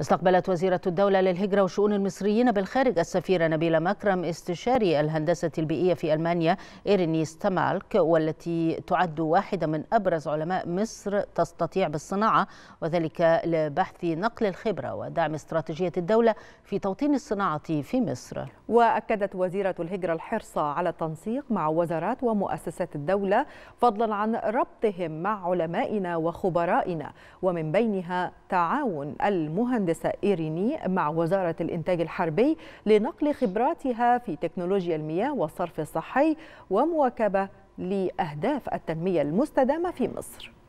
استقبلت وزيرة الدولة للهجرة وشؤون المصريين بالخارج السفيرة نبيلة مكرم استشاري الهندسة البيئية في ألمانيا إيريني ستمالك والتي تعد واحدة من أبرز علماء مصر تستطيع بالصناعة وذلك لبحث نقل الخبرة ودعم استراتيجية الدولة في توطين الصناعة في مصر وأكدت وزيرة الهجرة الحرص على التنسيق مع وزارات ومؤسسات الدولة فضلا عن ربطهم مع علمائنا وخبرائنا ومن بينها تعاون المهندسين المهندسة إيريني مع وزارة الإنتاج الحربي لنقل خبراتها في تكنولوجيا المياه والصرف الصحي ومواكبة لأهداف التنمية المستدامة في مصر